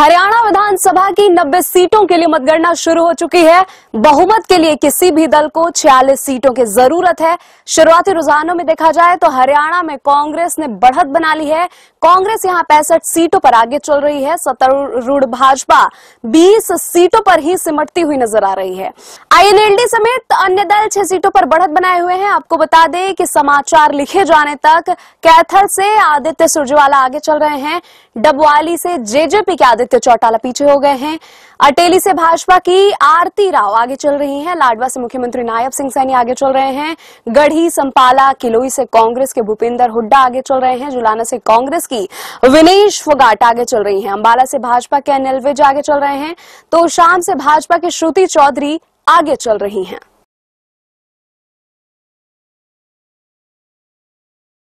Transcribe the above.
हरियाणा विधानसभा की 90 सीटों के लिए मतगणना शुरू हो चुकी है बहुमत के लिए किसी भी दल को 46 सीटों की जरूरत है शुरुआती रुझानों में देखा जाए तो हरियाणा में कांग्रेस ने बढ़त बना ली है कांग्रेस यहां पैंसठ सीटों पर आगे चल रही है सत्तारूढ़ भाजपा 20 सीटों पर ही सिमटती हुई नजर आ रही है आईएनएलडी समेत अन्य दल छह सीटों पर बढ़त बनाए हुए हैं आपको बता दें कि समाचार लिखे जाने तक कैथल से आदित्य सुरजेवाला आगे चल रहे हैं डबवाली से जेजेपी के आदित्य आदित्य चौटाला पीछे हो गए हैं अटेली से भाजपा की आरती राव आगे चल रही हैं लाडवा से मुख्यमंत्री नायब सिंह सैनी आगे चल रहे हैं गढ़ी संपाला किलोई से कांग्रेस के भूपेंद्र हुड्डा आगे चल रहे हैं जुलाना से कांग्रेस की विनेश फोगाट आगे चल रही है अम्बाला से भाजपा के अनिल विज आगे चल रहे हैं तो शाम से भाजपा की श्रुति चौधरी आगे चल रही हैं